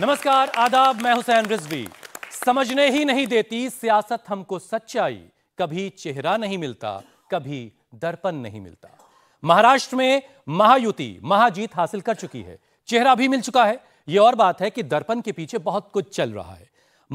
नमस्कार आदाब मैं हुसैन रिजवी समझने ही नहीं देती सियासत हमको सच्चाई कभी चेहरा नहीं मिलता कभी दर्पण नहीं मिलता महाराष्ट्र में महायुति महाजीत हासिल कर चुकी है चेहरा भी मिल चुका है यह और बात है कि दर्पण के पीछे बहुत कुछ चल रहा है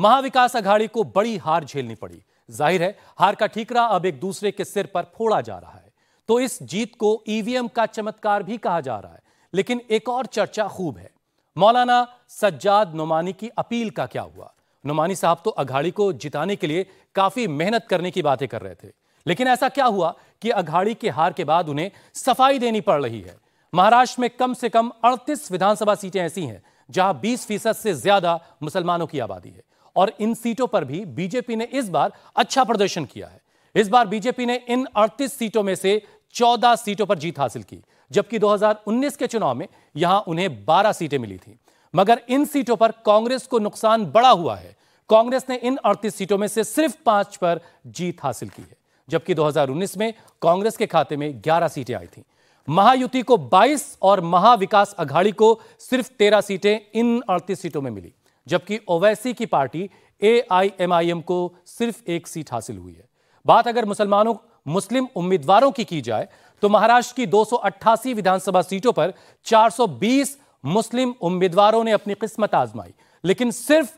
महाविकास अघाड़ी को बड़ी हार झेलनी पड़ी जाहिर है हार का ठीकरा अब एक दूसरे के सिर पर फोड़ा जा रहा है तो इस जीत को ईवीएम का चमत्कार भी कहा जा रहा है लेकिन एक और चर्चा खूब है मौलाना सज्जाद नुमानी की अपील का क्या हुआ नुमानी साहब तो अघाड़ी को जिताने के लिए काफी मेहनत करने की बातें कर रहे थे लेकिन ऐसा क्या हुआ कि अघाड़ी के हार के बाद उन्हें सफाई देनी पड़ रही है महाराष्ट्र में कम से कम 38 विधानसभा सीटें ऐसी हैं जहां 20 फीसद से ज्यादा मुसलमानों की आबादी है और इन सीटों पर भी बीजेपी ने इस बार अच्छा प्रदर्शन किया है इस बार बीजेपी ने इन 38 सीटों में से 14 सीटों पर जीत हासिल की जबकि 2019 के चुनाव में यहां उन्हें 12 सीटें मिली थी मगर इन सीटों पर कांग्रेस को नुकसान बड़ा हुआ है कांग्रेस ने इन 38 सीटों में से सिर्फ पांच पर जीत हासिल की है जबकि 2019 में कांग्रेस के खाते में 11 सीटें आई थी महायुति को 22 और महाविकास अघाड़ी को सिर्फ 13 सीटें इन 38 सीटों में मिली जबकि ओवैसी की पार्टी एआईएमआईएम को सिर्फ एक सीट हासिल हुई है बात अगर मुसलमानों मुस्लिम उम्मीदवारों की की जाए तो महाराष्ट्र की दो विधानसभा सीटों पर 420 मुस्लिम उम्मीदवारों ने अपनी किस्मत आजमाई लेकिन सिर्फ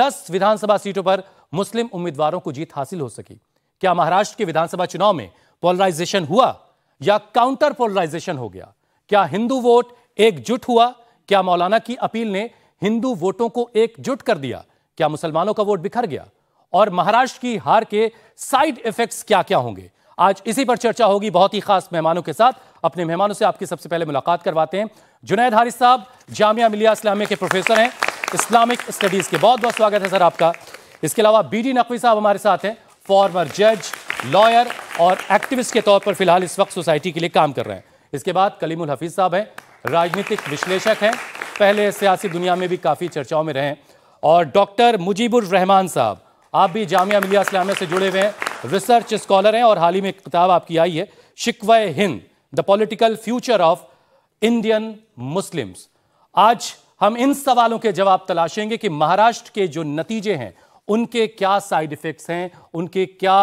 10 विधानसभा सीटों पर मुस्लिम उम्मीदवारों को जीत हासिल हो सकी क्या महाराष्ट्र के विधानसभा चुनाव में पोलराइजेशन हुआ या काउंटर पोलराइजेशन हो गया क्या हिंदू वोट एकजुट हुआ क्या मौलाना की अपील ने हिंदू वोटों को एकजुट कर दिया क्या मुसलमानों का वोट बिखर गया और महाराष्ट्र की हार के साइड इफेक्ट्स क्या क्या होंगे आज इसी पर चर्चा होगी बहुत ही खास मेहमानों के साथ अपने मेहमानों से आपकी सबसे पहले मुलाकात करवाते हैं जुनेद हारिस साहब जामिया मिलिया इस्लामिया के प्रोफेसर हैं इस्लामिक स्टडीज़ के बहुत बहुत स्वागत है सर आपका इसके अलावा बी डी नकवी साहब हमारे साथ हैं फॉर्मर जज लॉयर और एक्टिविस्ट के तौर पर फिलहाल इस वक्त सोसाइटी के लिए काम कर रहे हैं इसके बाद कलीमुल हफीज़ साहब हैं राजनीतिक विश्लेषक हैं पहले सियासी दुनिया में भी काफ़ी चर्चाओं में रहे हैं और डॉक्टर मुजीबुर रहमान साहब आप भी जामिया मिलिया इस्लामिया से जुड़े हुए हैं रिसर्च स्कॉलर हैं और हाल ही में एक किताब आपकी आई है Shikwa Hind the political future of Indian Muslims आज हम इन सवालों के जवाब तलाशेंगे कि महाराष्ट्र के जो नतीजे हैं उनके क्या साइड इफ़ेक्ट्स हैं उनके क्या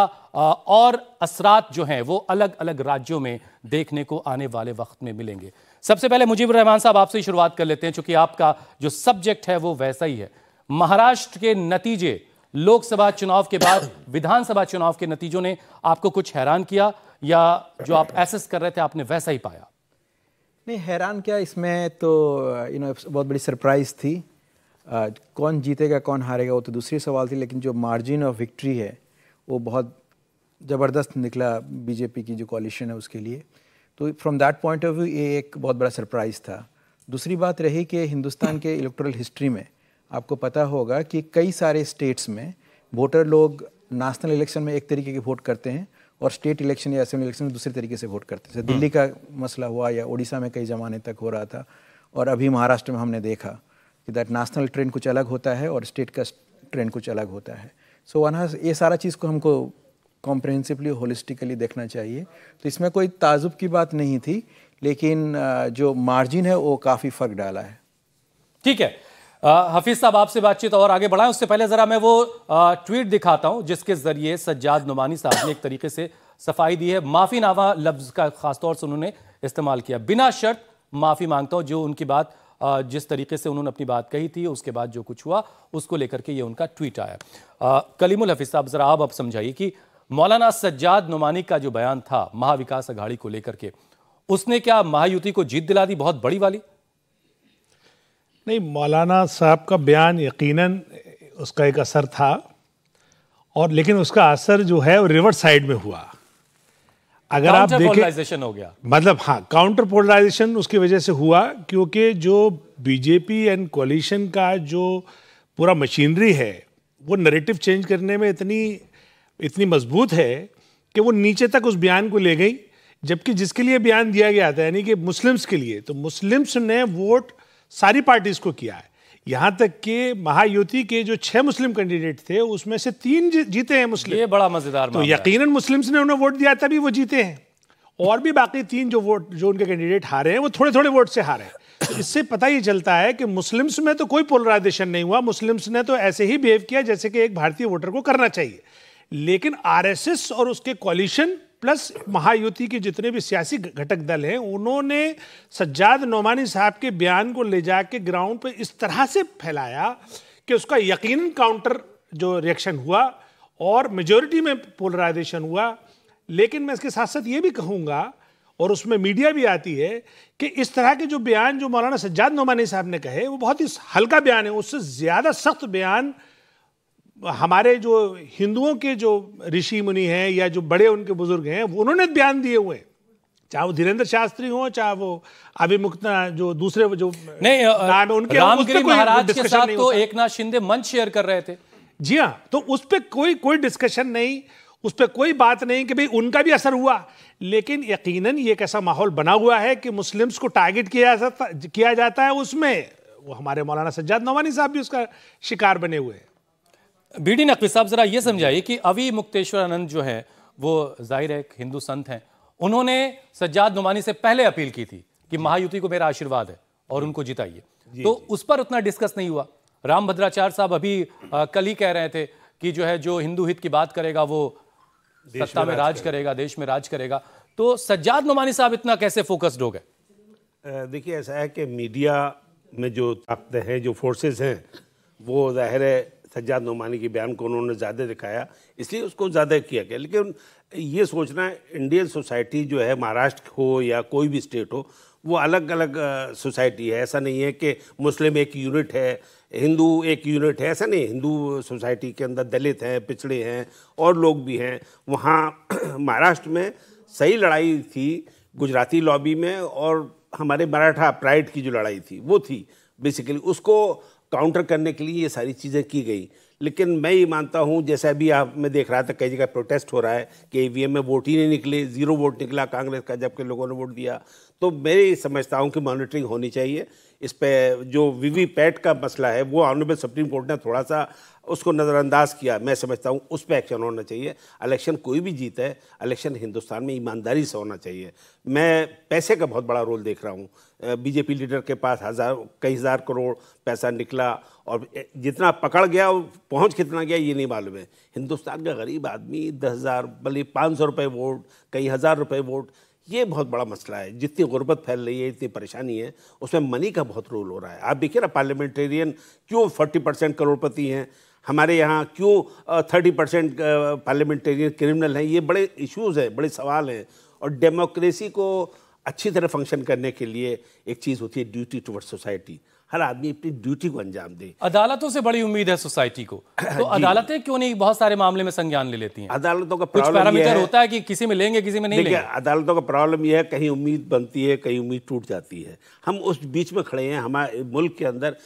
और असरात जो हैं वो अलग अलग राज्यों में देखने को आने वाले वक्त में मिलेंगे सबसे पहले मुजीब रहमान साहब आपसे ही शुरुआत कर लेते हैं चूंकि आपका जो सब्जेक्ट है वो वैसा ही है महाराष्ट्र के नतीजे लोकसभा चुनाव के बाद विधानसभा चुनाव के नतीजों ने आपको कुछ हैरान किया या जो आप एसेस कर रहे थे आपने वैसा ही पाया नहीं हैरान क्या इसमें तो यू नो बहुत बड़ी सरप्राइज थी आ, कौन जीतेगा कौन हारेगा वो तो दूसरी सवाल थी लेकिन जो मार्जिन ऑफ विक्ट्री है वो बहुत ज़बरदस्त निकला बीजेपी की जो कॉलिशन है उसके लिए तो from that point of view ये एक बहुत बड़ा सरप्राइज़ था दूसरी बात रही कि हिंदुस्तान के इलेक्ट्रल हिस्ट्री में आपको पता होगा कि कई सारे स्टेट्स में वोटर लोग नेशनल इलेक्शन में एक तरीके के वोट करते हैं और स्टेट इलेक्शन या असेंबली इलेक्शन में दूसरे तरीके से वोट करते हैं जैसे दिल्ली हम्म। का मसला हुआ या उड़ीसा में कई ज़माने तक हो रहा था और अभी महाराष्ट्र में हमने देखा कि दैट नेशनल ट्रेंड कुछ अलग होता है और स्टेट का ट्रेंड कुछ अलग होता है सो वन ये सारा चीज़ को हमको कॉम्प्रहेंसिवली होलिस्टिकली देखना चाहिए तो इसमें कोई ताजुब की बात नहीं थी लेकिन जो मार्जिन है वो काफ़ी फ़र्क डाला है ठीक है हफीज़ साहब आपसे बातचीत और आगे बढ़ाएं उससे पहले ज़रा मैं वो ट्वीट दिखाता हूं जिसके ज़रिए सज्जाद नुमानी साहब ने एक तरीके से सफाई दी है माफ़ीनामा लफ्ज़ का ख़ासतौर से उन्होंने इस्तेमाल किया बिना शर्त माफ़ी मांगता हूँ जो उनकी बात जिस तरीके से उन्होंने अपनी बात कही थी उसके बाद जो कुछ हुआ उसको लेकर के ये उनका ट्वीट आया कलीमुल हफीज़ साहब ज़रा आप अब समझाइए कि मौलाना सज्जाद नुमानी का जो बयान था महाविकास अघाड़ी को लेकर के उसने क्या महायुति को जीत दिला दी बहुत बड़ी वाली नहीं मौलाना साहब का बयान यकीनन उसका एक असर था और लेकिन उसका असर जो है वो रिवर्स साइड में हुआ अगर आप देखें हो गया मतलब हाँ काउंटर पोलराइजेशन उसकी वजह से हुआ क्योंकि जो बीजेपी एंड कोलिशन का जो पूरा मशीनरी है वो नरेटिव चेंज करने में इतनी इतनी मजबूत है कि वो नीचे तक उस बयान को ले गई जबकि जिसके लिए बयान दिया गया था यानी कि मुस्लिम्स के लिए तो मुस्लिम्स ने वोट सारी पार्टीज को किया है यहाँ तक कि महायुति के जो छह मुस्लिम कैंडिडेट थे उसमें से तीन जीते हैं मुस्लिम ये बड़ा मजेदार तो यकीन मुस्लिम ने उन्हें वोट दिया तभी वो जीते हैं और भी बाकी तीन जो वोट जो उनके कैंडिडेट हारे हैं वो थोड़े थोड़े वोट से हारे हैं तो इससे पता ही चलता है कि मुस्लिम्स में तो कोई पोलराइजेशन नहीं हुआ मुस्लिम्स ने तो ऐसे ही बिहेव किया जैसे कि एक भारतीय वोटर को करना चाहिए लेकिन आरएसएस और उसके कॉलिशन प्लस महायुति के जितने भी सियासी घटक दल हैं उन्होंने सज्जाद नोमानी साहब के बयान को ले जाके ग्राउंड पे इस तरह से फैलाया कि उसका यकीन काउंटर जो रिएक्शन हुआ और मेजोरिटी में पोलराइजेशन हुआ लेकिन मैं इसके साथ साथ ये भी कहूँगा और उसमें मीडिया भी आती है कि इस तरह के जो बयान जो मौलाना सज्जाद नोमानी साहब ने कहे वो बहुत ही हल्का बयान है उससे ज़्यादा सख्त बयान हमारे जो हिंदुओं के जो ऋषि मुनि हैं या जो बड़े उनके बुजुर्ग हैं उन्होंने बयान दिए हुए हैं चाहे वो धीरेन्द्र शास्त्री हो चाहे वो अभिमुक्त जो दूसरे जो नहीं नाम उनके महाराज के साथ तो एक नाथ शिंदे मंच शेयर कर रहे थे जी हाँ तो उस पर कोई कोई डिस्कशन नहीं उस पर कोई बात नहीं कि भाई उनका भी असर हुआ लेकिन यकीनन ये एक ऐसा माहौल बना हुआ है कि मुस्लिम्स को टारगेट किया जाता किया जाता है उसमें वो हमारे मौलाना सज्जाद नवानी साहब भी उसका शिकार बने हुए हैं बी डी नकवी साहब ज़रा ये समझाइए कि अवि मुक्तेश्वर आनंद जो है वो जाहिर है हिंदू संत हैं उन्होंने सज्जाद नुमानी से पहले अपील की थी कि महायुति को मेरा आशीर्वाद है और उनको जिताइए तो उस पर उतना डिस्कस नहीं हुआ राम भद्राचार्य साहब अभी कल ही कह रहे थे कि जो है जो हिंदू हित की बात करेगा वो सत्ता में, में राज करेगा देश में राज करेगा तो सज्जाद नुमानी साहब इतना कैसे फोकस्ड हो गए देखिए ऐसा है कि मीडिया में जो ताकतें हैं जो फोर्सेस हैं वो जाहिर है सज्जाद नुमानी के बयान को उन्होंने ज़्यादा दिखाया इसलिए उसको ज़्यादा किया गया लेकिन ये सोचना इंडियन सोसाइटी जो है महाराष्ट्र हो या कोई भी स्टेट हो वो अलग अलग सोसाइटी है ऐसा नहीं है कि मुस्लिम एक यूनिट है हिंदू एक यूनिट है ऐसा नहीं हिंदू सोसाइटी के अंदर दलित हैं पिछड़े हैं और लोग भी हैं वहाँ महाराष्ट्र में सही लड़ाई थी गुजराती लॉबी में और हमारे मराठा प्राइड की जो लड़ाई थी वो थी बेसिकली उसको काउंटर करने के लिए ये सारी चीज़ें की गई लेकिन मैं ये मानता हूँ जैसे अभी आप मैं देख रहा था कई जगह प्रोटेस्ट हो रहा है कि ई में वोट ही नहीं निकले ज़ीरो वोट निकला कांग्रेस का जबकि लोगों ने वोट दिया तो मैं ये समझता हूँ कि मॉनिटरिंग होनी चाहिए इस पर जो वी पैट का मसला है वो ऑनरेबल सुप्रीम कोर्ट ने थोड़ा सा उसको नज़रअंदाज किया मैं समझता हूँ उस पर एक्शन होना चाहिए इलेक्शन कोई भी जीत है इलेक्शन हिंदुस्तान में ईमानदारी से होना चाहिए मैं पैसे का बहुत बड़ा रोल देख रहा हूँ बीजेपी लीडर के पास हज़ार कई हज़ार करोड़ पैसा निकला और जितना पकड़ गया वो पहुँच कितना गया ये नहीं मालूम है हिंदुस्तान का गरीब आदमी दस हज़ार भले पाँच सौ रुपये वोट कई हज़ार रुपये वोट ये बहुत बड़ा मसला है जितनी गुर्बत फैल रही है इतनी परेशानी है उसमें मनी का बहुत रोल हो रहा है आप देखिए ना पार्लियामेंटेरियन क्यों फोर्टी परसेंट करोड़पति हैं हमारे यहाँ क्यों थर्टी परसेंट पार्लियामेंटेरियन क्रिमिनल हैं ये बड़े इश्यूज़ हैं बड़े सवाल हैं और डेमोक्रेसी को अच्छी तरह फंक्शन करने के लिए एक चीज़ होती है ड्यूटी टुवर्ड सोसाइटी हर आदमी अपनी ड्यूटी को अंजाम दे अदालतों से बड़ी उम्मीद है सोसाइटी को हाँ तो अदालतें क्यों नहीं बहुत सारे मामले में संज्ञान ले लेती हैं अदालतों का कुछ पैरामीटर है। होता है कि किसी में लेंगे किसी में नहीं लेंगे अदालतों का प्रॉब्लम यह है कहीं उम्मीद बनती है कहीं उम्मीद टूट जाती है हम उस बीच में खड़े हैं हमारे मुल्क के अंदर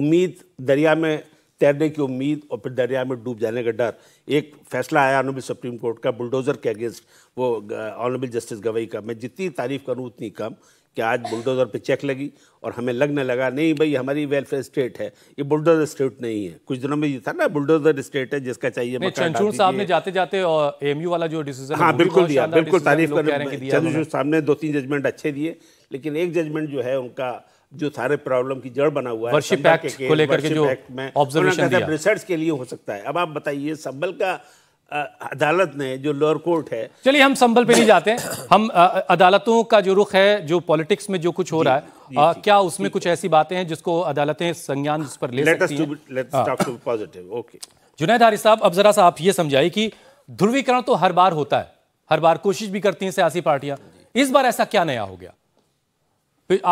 उम्मीद दरिया में तैरने की उम्मीद और फिर दरिया में डूब जाने का डर एक फैसला आया ऑनरेबल सुप्रीम कोर्ट का बुलडोज़र के अगेंस्ट वो ऑनरेबल जस्टिस गवई का मैं जितनी तारीफ़ करूँ उतनी कम कि आज बुलडोज़र पे चेक लगी और हमें लगने लगा नहीं भाई हमारी वेलफेयर स्टेट है ये बुलडोज़र स्टेट नहीं है कुछ दिनों में ये था ना बुलडोज़र स्टेट है जिसका चाहिए चंचूर साहब ने जाते जाते एमयू वाला जो डिसीजन हाँ बिल्कुल दिया बिल्कुल तारीफ कर चंद्रचूर साहब ने दो तीन जजमेंट अच्छे दिए लेकिन एक जजमेंट जो है उनका जो सारे प्रॉब्लम की जड़ बना हुआ है के के, को लेकर के जो ऑब्जर्वेशन दिया रिसर्च के लिए हो सकता है अब आप बताइए संबल का अदालत ने जो लोअर कोर्ट है चलिए हम संभल पे नहीं जाते हैं हम आ, अदालतों का जो रुख है जो पॉलिटिक्स में जो कुछ हो रहा है जी, आ, क्या उसमें कुछ ऐसी बातें हैं जिसको अदालतें संज्ञान उस पर ले सकती पॉजिटिव ओके जुनेद हारी साहब अब जरा सा आप ये समझाइए कि ध्रुवीकरण तो हर बार होता है हर बार कोशिश भी करती हैं सियासी पार्टियां इस बार ऐसा क्या नया हो गया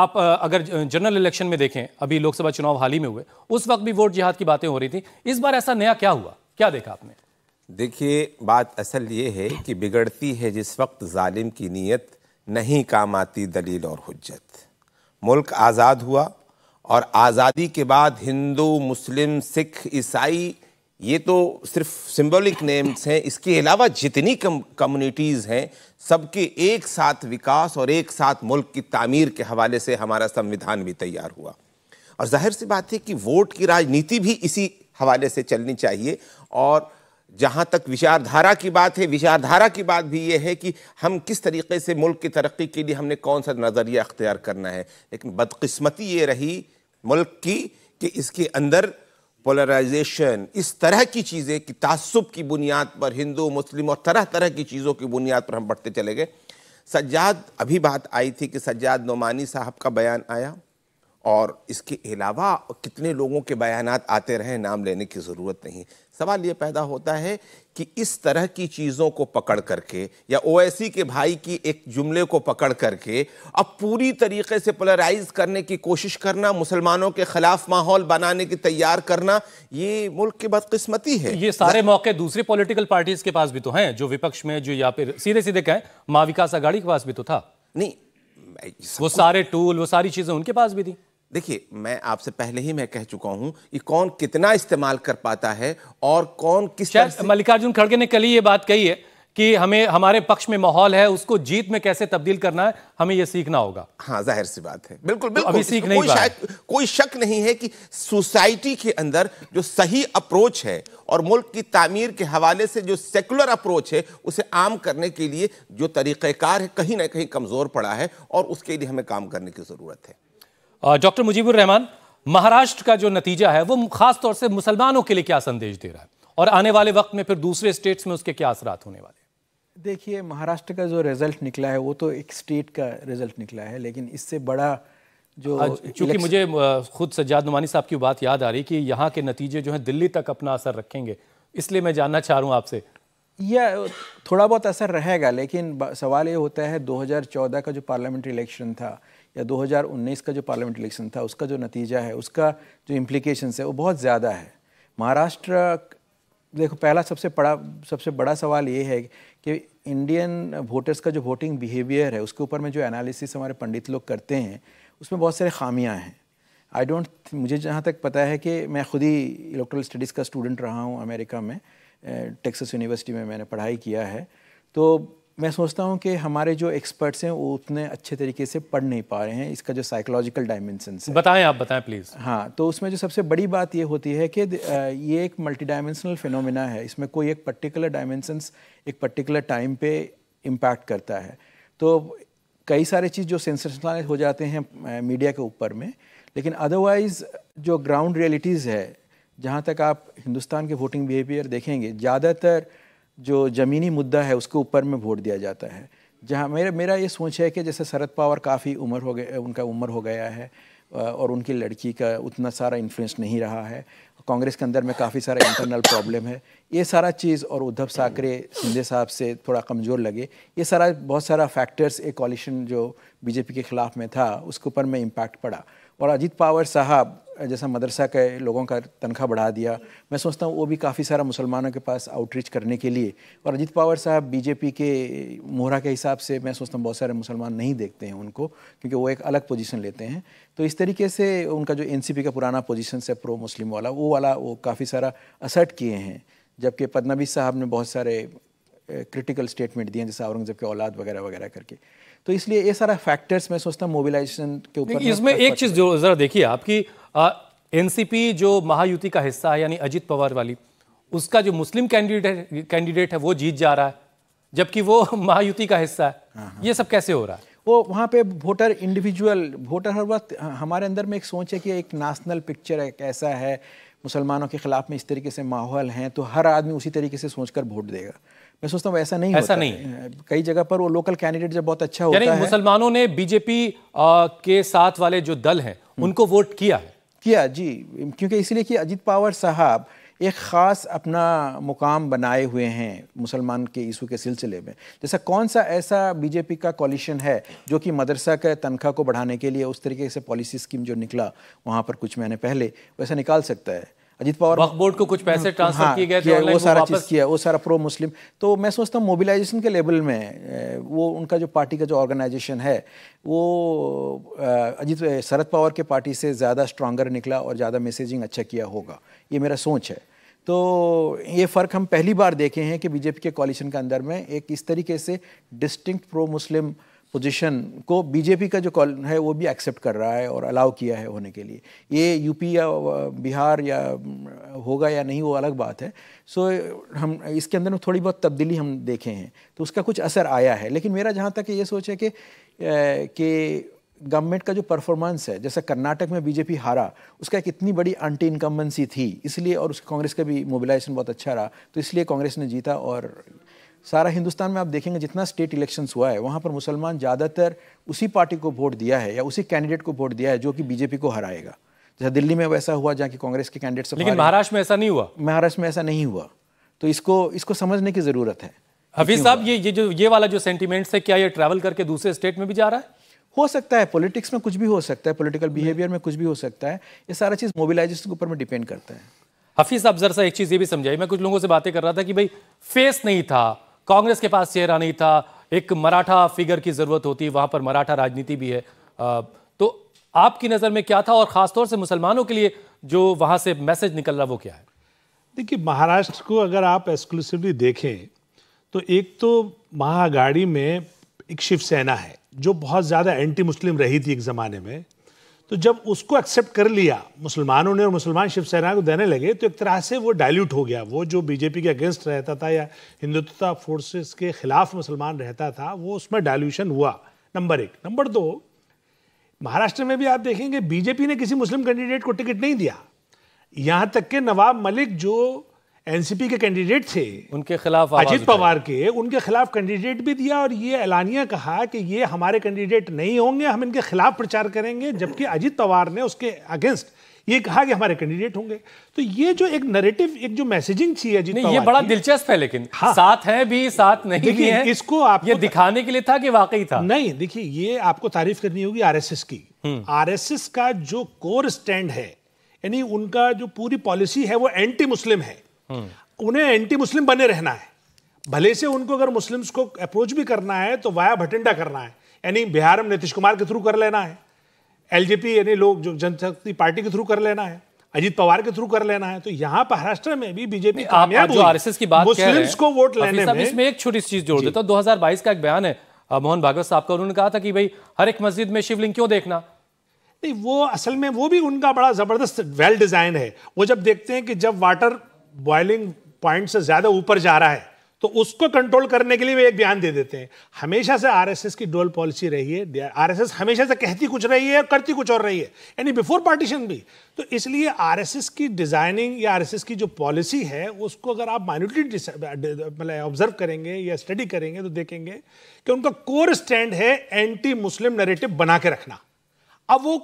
आप अगर जनरल इलेक्शन में देखें अभी लोकसभा चुनाव हाल ही में हुए उस वक्त भी वोट जिहाद की बातें हो रही थी इस बार ऐसा नया क्या हुआ क्या देखा आपने देखिए बात असल ये है कि बिगड़ती है जिस वक्त जालिम की नीयत नहीं काम आती दलील और हजत मुल्क आज़ाद हुआ और आज़ादी के बाद हिंदू मुस्लिम सिख ईसाई ये तो सिर्फ सिंबॉलिक नेम्स हैं इसके अलावा जितनी कम कम्युनिटीज़ हैं सबके एक साथ विकास और एक साथ मुल्क की तामीर के हवाले से हमारा संविधान भी तैयार हुआ और जाहिर सी बात है कि वोट की राजनीति भी इसी हवाले से चलनी चाहिए और जहाँ तक विचारधारा की बात है विचारधारा की बात भी ये है कि हम किस तरीके से मुल्क की तरक्की के लिए हमने कौन सा नज़रिया अख्तियार करना है लेकिन बदकस्मती ये रही मुल्क की कि इसके अंदर पोलराइजेशन इस तरह की चीज़ें कि तसब की बुनियाद पर हिंदू मुस्लिम और तरह तरह की चीज़ों की बुनियाद पर हम बढ़ते चले गए सज्जाद अभी बात आई थी कि सज्जाद नोमानी साहब का बयान आया और इसके अलावा कितने लोगों के बयान आते रहे नाम लेने की ज़रूरत नहीं सवाल ये पैदा होता है कि इस तरह की चीज़ों को पकड़ करके या ओएसी के भाई की एक जुमले को पकड़ करके अब पूरी तरीके से पोलराइज करने की कोशिश करना मुसलमानों के खिलाफ माहौल बनाने की तैयार करना ये मुल्क की बदकिस्मती है ये सारे मौके दूसरी पॉलिटिकल पार्टीज के पास भी तो हैं जो विपक्ष में जो या फिर सीधे सीधे कहें महाविकास आघाड़ी के पास भी तो था नहीं वो सारे टूल वो सारी चीज़ें उनके पास भी थी देखिए मैं आपसे पहले ही मैं कह चुका हूं कि कौन कितना इस्तेमाल कर पाता है और कौन किस मल्लिकार्जुन खड़गे ने कल ही ये बात कही है कि हमें हमारे पक्ष में माहौल है उसको जीत में कैसे तब्दील करना है हमें यह सीखना होगा हाँ जाहिर सी बात है बिल्कुल तो बिल्कुल तो अभी सीख नहीं कोई, कोई शक नहीं है कि सोसाइटी के अंदर जो सही अप्रोच है और मुल्क की तामीर के हवाले से जो सेकुलर अप्रोच है उसे आम करने के लिए जो तरीक़ेकार है कहीं ना कहीं कमज़ोर पड़ा है और उसके लिए हमें काम करने की ज़रूरत है डॉक्टर मुजीबुर रहमान महाराष्ट्र का जो नतीजा है वो खास तौर से मुसलमानों के लिए क्या संदेश दे रहा है और आने वाले वक्त में फिर दूसरे स्टेट्स में उसके क्या असरात होने वाले देखिए महाराष्ट्र का जो रिजल्ट निकला है वो तो एक स्टेट का रिजल्ट निकला है लेकिन इससे बड़ा जो चूंकि मुझे खुद सज्जाद नुमानी साहब की बात याद आ रही कि यहाँ के नतीजे जो हैं दिल्ली तक अपना असर रखेंगे इसलिए मैं जानना चाह रहा हूँ आपसे यह थोड़ा बहुत असर रहेगा लेकिन सवाल ये होता है 2014 का जो पार्लियामेंट्री इलेक्शन था या 2019 का जो पार्लियामेंट इलेक्शन था उसका जो नतीजा है उसका जो इम्प्लीकेशन है वो बहुत ज़्यादा है महाराष्ट्र देखो पहला सबसे बड़ा सबसे बड़ा सवाल ये है कि इंडियन वोटर्स का जो वोटिंग बिहेवियर है उसके ऊपर में जो एनालिसिस हमारे पंडित लोग करते हैं उसमें बहुत सारे खामियाँ हैं आई डोंट मुझे जहाँ तक पता है कि मैं खुद ही इलेक्ट्रल स्टडीज़ का स्टूडेंट रहा हूँ अमेरिका में टेक्सास यूनिवर्सिटी में मैंने पढ़ाई किया है तो मैं सोचता हूँ कि हमारे जो एक्सपर्ट्स हैं वो उतने अच्छे तरीके से पढ़ नहीं पा रहे हैं इसका जो साइकोलॉजिकल है बताएं आप बताएं प्लीज़ हाँ तो उसमें जो सबसे बड़ी बात ये होती है कि ये एक मल्टी डायमेंशनल फिनोमिना है इसमें कोई एक पर्टिकुलर डायमेंसन्स एक पर्टिकुलर टाइम पे इम्पैक्ट करता है तो कई सारे चीज़ जो सेंसेशनलाइज हो जाते हैं मीडिया के ऊपर में लेकिन अदरवाइज़ जो ग्राउंड रियलिटीज़ है जहाँ तक आप हिंदुस्तान के वोटिंग बिहेवियर देखेंगे ज़्यादातर जो ज़मीनी मुद्दा है उसके ऊपर में वोट दिया जाता है जहाँ मेरा मेरा ये सोच है कि जैसे शरद पवार काफ़ी उम्र हो गए उनका उम्र हो गया है और उनकी लड़की का उतना सारा इन्फ्लुएंस नहीं रहा है कांग्रेस के अंदर में काफ़ी सारा इंटरनल प्रॉब्लम है ये सारा चीज़ और उद्धव ठाकरे सिंधे साहब से थोड़ा कमज़ोर लगे ये सारा बहुत सारा फैक्टर्स एक कॉलिशन जो बीजेपी के खिलाफ में था उसके ऊपर में इम्पैक्ट पड़ा और अजीत पावर साहब जैसा मदरसा के लोगों का तनख्वाह बढ़ा दिया मैं सोचता हूँ वो भी काफ़ी सारा मुसलमानों के पास आउटरीच करने के लिए और अजीत पावर साहब बीजेपी के मोहरा के हिसाब से मैं सोचता हूँ बहुत सारे मुसलमान नहीं देखते हैं उनको क्योंकि वो एक अलग पोजीशन लेते हैं तो इस तरीके से उनका जो एनसीपी का पुराना पोजीशन से प्रो मुस्लिम वाला वो वाला वो काफ़ी सारा असर्ट किए हैं जबकि पदनबी साहब ने बहुत सारे क्रिटिकल स्टेटमेंट दिए जैसे औरंगज़ेब के औलाद वगैरह वगैरह करके तो इसलिए ये सारा फैक्टर्स मैं सोचता हूँ मोबिलाइजेशन के ऊपर इसमें एक चीज़ जो ज़रा देखिए आपकी एनसीपी जो महायुति का हिस्सा है यानी अजित पवार वाली उसका जो मुस्लिम कैंडिडेट कैंडिडेट है वो जीत जा रहा है जबकि वो महायुति का हिस्सा है हाँ, हाँ। ये सब कैसे हो रहा है वो वहाँ पे वोटर इंडिविजुअल वोटर हर वक्त हमारे अंदर में एक सोच है कि एक नेशनल पिक्चर एक ऐसा है मुसलमानों के ख़िलाफ़ में इस तरीके से माहौल हैं तो हर आदमी उसी तरीके से सोचकर वोट देगा मैं सोचता हूँ ऐसा नहीं ऐसा होता नहीं कई जगह पर वो लोकल कैंडिडेट जब बहुत अच्छा होता है मुसलमानों ने बीजेपी के साथ वाले जो दल हैं हम्म। उनको वोट किया है किया जी क्योंकि इसलिए कि अजीत पावर साहब एक ख़ास अपना मुकाम बनाए हुए हैं मुसलमान के इशू के सिलसिले में जैसा कौन सा ऐसा बीजेपी का कॉलिशन है जो कि मदरसा के तनख्वाह को बढ़ाने के लिए उस तरीके से पॉलिसी स्कीम जो निकला वहाँ पर कुछ महीने पहले वैसा निकाल सकता है अजीत पवार बोर्ड को कुछ पैसे हाँ, ट्रांसफर हाँ, किए गए थे वो सारा चीज़ किया वो सारा प्रो मुस्लिम तो मैं सोचता हूँ मोबिलाइजेशन के लेवल में वो उनका जो पार्टी का जो ऑर्गेनाइजेशन है वो अजीत शरद पवार के पार्टी से ज़्यादा स्ट्रांगर निकला और ज़्यादा मैसेजिंग अच्छा किया होगा ये मेरा सोच है तो ये फ़र्क हम पहली बार देखे हैं कि बीजेपी के कॉलिशन के अंदर में एक इस तरीके से डिस्टिंक्ट प्रो मुस्लिम पोजीशन को बीजेपी का जो कॉल है वो भी एक्सेप्ट कर रहा है और अलाउ किया है होने के लिए ये यूपी या बिहार या होगा या नहीं वो अलग बात है सो so, हम इसके अंदर में थोड़ी बहुत तब्दीली हम देखे हैं तो उसका कुछ असर आया है लेकिन मेरा जहाँ तक ये सोच है कि कि गवर्नमेंट का जो परफॉर्मेंस है जैसे कर्नाटक में बीजेपी हारा उसका एक इतनी बड़ी एंटी इनकम्बेंसी थी इसलिए और उसके कांग्रेस का भी मोबिलाइजेशन बहुत अच्छा रहा तो इसलिए कांग्रेस ने जीता और सारा हिंदुस्तान में आप देखेंगे जितना स्टेट इलेक्शंस हुआ है वहाँ पर मुसलमान ज़्यादातर उसी पार्टी को वोट दिया है या उसी कैंडिडेट को वोट दिया है जो कि बीजेपी को हराएगा जैसे दिल्ली में वैसा हुआ जहाँ की कांग्रेस के कैंडिडेट सब लेकिन महाराष्ट्र में ऐसा नहीं हुआ महाराष्ट्र में ऐसा नहीं हुआ तो इसको इसको समझने की ज़रूरत है हफीज साहब ये ये जो ये वाला जो सेंटिमेंट्स है क्या ये ट्रैवल करके दूसरे स्टेट में भी जा रहा है हो सकता है पॉलिटिक्स में कुछ भी हो सकता है पॉलिटिकल बिहेवियर में कुछ भी हो सकता है ये सारा चीज़ मोबिलाइजेशन के ऊपर में डिपेंड करता है हफीज साहब जरा सा एक चीज़ ये भी समझाई मैं कुछ लोगों से बातें कर रहा था कि भाई फेस नहीं था कांग्रेस के पास चेहरा नहीं था एक मराठा फिगर की जरूरत होती वहां पर मराठा राजनीति भी है तो आपकी नज़र में क्या था और ख़ासतौर से मुसलमानों के लिए जो वहाँ से मैसेज निकल रहा वो क्या है देखिए महाराष्ट्र को अगर आप एक्सक्लूसिवली देखें तो एक तो महागाड़ी में एक शिवसेना है जो बहुत ज़्यादा एंटी मुस्लिम रही थी एक ज़माने में तो जब उसको एक्सेप्ट कर लिया मुसलमानों ने और मुसलमान शिवसेना को देने लगे तो एक तरह से वो डाइल्यूट हो गया वो जो बीजेपी के अगेंस्ट रहता था या हिंदुत्वता फोर्सेस के खिलाफ मुसलमान रहता था वो उसमें डाइल्यूशन हुआ नंबर एक नंबर दो महाराष्ट्र में भी आप देखेंगे बीजेपी ने किसी मुस्लिम कैंडिडेट को टिकट नहीं दिया यहाँ तक के नवाब मलिक जो एनसीपी के कैंडिडेट थे उनके खिलाफ अजीत पवार के उनके खिलाफ कैंडिडेट भी दिया और ये एलानिया कहा कि ये हमारे कैंडिडेट नहीं होंगे हम इनके खिलाफ प्रचार करेंगे जबकि अजित पवार ने उसके अगेंस्ट ये कहा कि हमारे कैंडिडेट होंगे तो ये जो एक नरेटिव एक जो मैसेजिंग थी अजीत ये बड़ा दिलचस्प है लेकिन हाँ, साथ हैं भी साथ नहीं भी हैं इसको आप ये दिखाने के लिए था कि वाकई था नहीं देखिए ये आपको तारीफ करनी होगी आरएसएस की आरएसएस हम्म। का जो कोर स्टैंड है यानी उनका जो पूरी पॉलिसी है वो एंटी मुस्लिम है हम्म। उन्हें एंटी मुस्लिम बने रहना है भले से उनको अगर मुस्लिम्स को अप्रोच भी करना है तो वाया भटिंडा करना है यानी बिहार में नीतीश कुमार के थ्रू कर लेना है एलजेपी यानी लोग जो जनशक्ति पार्टी के थ्रू कर लेना है अजीत पवार के थ्रू कर लेना है तो यहाँ महाराष्ट्र में भी बीजेपी कामयाब आरएसएस की बात मुस्लिम्स को वोट लेने में इसमें एक छोटी चीज जोड़ देता हूँ दो का एक बयान है मोहन भागवत साहब का उन्होंने कहा था कि भाई हर एक मस्जिद में शिवलिंग क्यों देखना नहीं वो असल में वो भी उनका बड़ा जबरदस्त वेल डिजाइन है वो जब देखते हैं कि जब वाटर बॉइलिंग पॉइंट से ज़्यादा ऊपर जा रहा है तो उसको कंट्रोल करने के लिए वे एक बयान दे देते हैं हमेशा से आरएसएस की डोल पॉलिसी रही है आरएसएस हमेशा से कहती कुछ रही है और करती कुछ और रही है यानी बिफोर पार्टीशन भी तो इसलिए आरएसएस की डिजाइनिंग या आरएसएस की जो पॉलिसी है उसको अगर आप माइनोरिटी मतलब ऑब्जर्व करेंगे या स्टडी करेंगे तो देखेंगे कि उनका कोर स्टैंड है एंटी मुस्लिम नरेटिव बना के रखना अब वो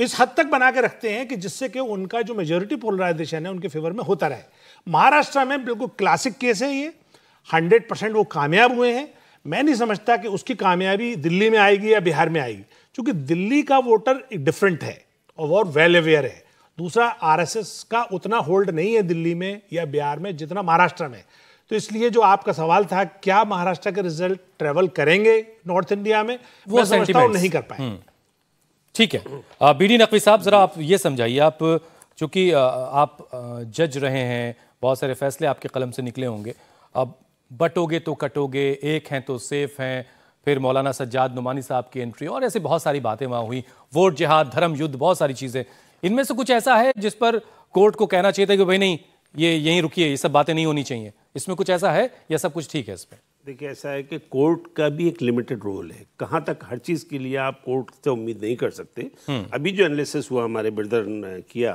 इस हद तक बना के रखते हैं कि जिससे कि उनका जो मेजोरिटी पोलराइजेशन है उनके फेवर में होता रहे महाराष्ट्र में बिल्कुल क्लासिक केस है ये हंड्रेड परसेंट वो कामयाब हुए हैं मैं नहीं समझता कि उसकी कामयाबी दिल्ली में आएगी या बिहार में आएगी क्योंकि दिल्ली का वोटर डिफरेंट है और वो वेल अवेयर है दूसरा आर का उतना होल्ड नहीं है दिल्ली में या बिहार में जितना महाराष्ट्र में तो इसलिए जो आपका सवाल था क्या महाराष्ट्र के रिजल्ट ट्रेवल करेंगे नॉर्थ इंडिया में वो मैं समझता हूँ नहीं कर पाए ठीक है बी डी नकवी साहब ज़रा आप ये समझाइए आप चूँकि आप जज रहे हैं बहुत सारे फैसले आपके कलम से निकले होंगे अब बटोगे तो कटोगे एक हैं तो सेफ हैं फिर मौलाना सज्जाद नुमानी साहब की एंट्री और ऐसे बहुत सारी बातें वहाँ हुई वोट जिहाद धर्म युद्ध बहुत सारी चीज़ें इनमें से कुछ ऐसा है जिस पर कोर्ट को कहना चाहिए था कि भाई नहीं ये यहीं रुकिए ये सब बातें नहीं होनी चाहिए इसमें कुछ ऐसा है या सब कुछ ठीक है इसमें देखिए ऐसा है कि कोर्ट का भी एक लिमिटेड रोल है कहाँ तक हर चीज़ के लिए आप कोर्ट से उम्मीद नहीं कर सकते हम्म। अभी जो एनालिसिस हुआ हमारे ब्रदर ने किया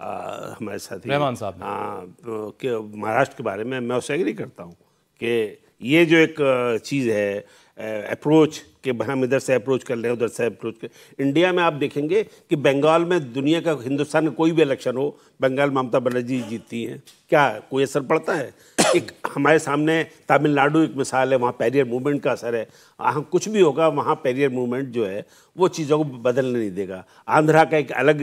आ, हमारे साथी रहमान साहब हाँ तो महाराष्ट्र के बारे में मैं उससे एग्री करता हूँ कि ये जो एक चीज़ है अप्रोच कि हम इधर से अप्रोच कर रहे हैं उधर से अप्रोच कर इंडिया में आप देखेंगे कि बंगाल में दुनिया का हिंदुस्तान में कोई भी इलेक्शन हो बंगाल ममता बनर्जी जीतती हैं क्या कोई असर पड़ता है एक हमारे सामने तमिलनाडु एक मिसाल है वहाँ पैरियर मूवमेंट का असर है हाँ कुछ भी होगा वहाँ पैरियर मूवमेंट जो है वो चीज़ों को बदलने नहीं देगा आंध्रा का एक अलग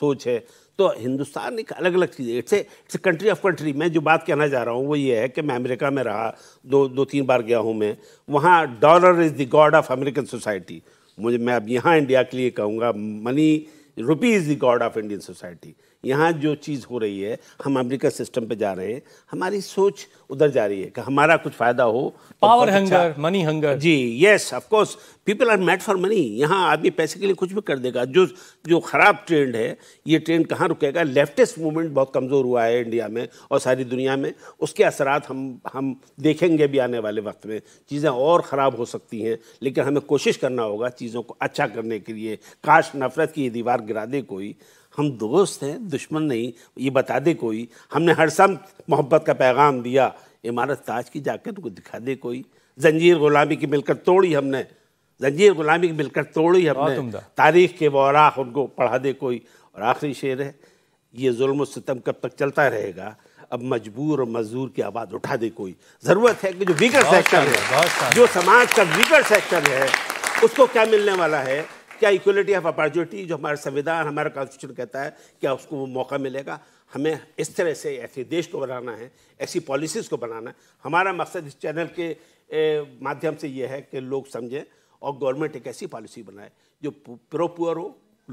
सोच है तो हिंदुस्तान एक अलग अलग चीज़ है it's it's country of country मैं जो बात कहना जा रहा हूँ वो ये है कि मैं अमेरिका में रहा दो दो तीन बार गया हूँ मैं वहाँ dollar is the god of American society मुझे मैं अब यहाँ इंडिया के लिए कहूँगा money rupee is the god of Indian society यहाँ जो चीज़ हो रही है हम अमेरिका सिस्टम पे जा रहे हैं हमारी सोच उधर जा रही है कि हमारा कुछ फ़ायदा हो पावर हंगर मनी हंगर जी yes of course people are made for money यहाँ आदमी पैसे के लिए कुछ भी कर देगा जो जो ख़राब ट्रेंड है ये ट्रेंड कहाँ रुकेगा लेफ्टेस्ट मूवमेंट बहुत कमज़ोर हुआ है इंडिया में और सारी दुनिया में उसके असरात हम हम देखेंगे भी आने वाले वक्त में चीज़ें और ख़राब हो सकती हैं लेकिन हमें कोशिश करना होगा चीज़ों को अच्छा करने के लिए काश नफरत की दीवार गिरा दे कोई हम दोस्त हैं दुश्मन नहीं ये बता दे कोई हमने हर सम मोहब्बत का पैगाम दिया इमारत ताज की जाकर को दिखा दे कोई जंजीर गुलामी की मिलकर तोड़ी हमने जंजीर गुलामी की मिलकर तोड़ी हमने तारीख के वराख उनको पढ़ा दे कोई और आखिरी शेर है ये जुल्म सितम कब तक चलता रहेगा अब मजबूर और मजदूर की आवाज़ उठा दे कोई ज़रूरत है कि जो वीकर सेक्टर है जो समाज का वीकर सेक्टर है उसको क्या मिलने वाला है क्या इक्वलिटी ऑफ अपॉर्चुनिटी जो हमारा संविधान हमारा कॉन्स्टिट्यूशन कहता है क्या उसको वो मौका मिलेगा हमें इस तरह से ऐसे देश को बनाना है ऐसी पॉलिसीज़ को बनाना है हमारा मकसद इस चैनल के ए, माध्यम से ये है कि लोग समझें और गवर्नमेंट एक ऐसी पॉलिसी बनाए जो प्रो पुअर हो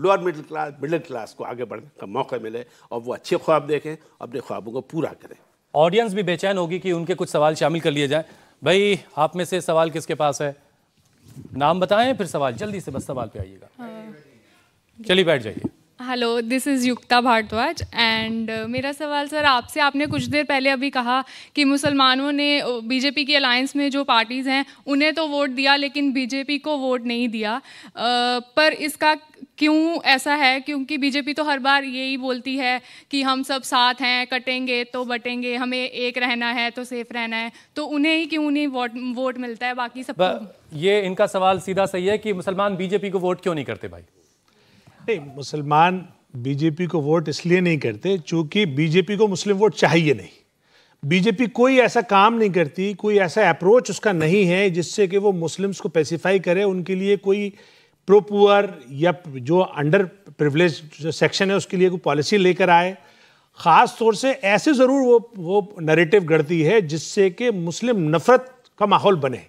lower middle class middle class को आगे बढ़ने का मौका मिले और वो अच्छे ख्वाब देखें अपने ख्वाबों को पूरा करें ऑडियंस भी बेचैन होगी कि उनके कुछ सवाल शामिल कर लिए जाए भाई आप में से सवाल किसके पास है नाम बताएं फिर सवाल जल्दी से बस सवाल पे आइएगा हाँ। चलिए बैठ जाइए hello this is Yukta Bhardwaj and मेरा सवाल सर आपसे आपने कुछ देर पहले अभी कहा कि मुसलमानों ने बीजेपी की अलायंस में जो पार्टीज़ हैं उन्हें तो वोट दिया लेकिन बीजेपी को वोट नहीं दिया uh, पर इसका क्यों ऐसा है क्योंकि बीजेपी तो हर बार यही बोलती है कि हम सब साथ हैं कटेंगे तो बटेंगे हमें एक रहना है तो सेफ रहना है तो उन्हें ही क्यों नहीं वोट वोट मिलता है बाकी सब तो- ये इनका सवाल सीधा सही है कि मुसलमान बीजेपी को वोट क्यों नहीं करते भाई नहीं मुसलमान बीजेपी को वोट इसलिए नहीं करते चूंकि बीजेपी को मुस्लिम वोट चाहिए नहीं बीजेपी कोई ऐसा काम नहीं करती कोई ऐसा अप्रोच उसका नहीं है जिससे कि वो मुस्लिम्स को पेसिफाई करे उनके लिए कोई प्रो पुअर या जो अंडर प्रिवलेज सेक्शन है उसके लिए कोई पॉलिसी लेकर आए ख़ास तौर से ऐसे ज़रूर वो वो नरेटिव गढ़ती है जिससे कि मुस्लिम नफ़रत का माहौल बने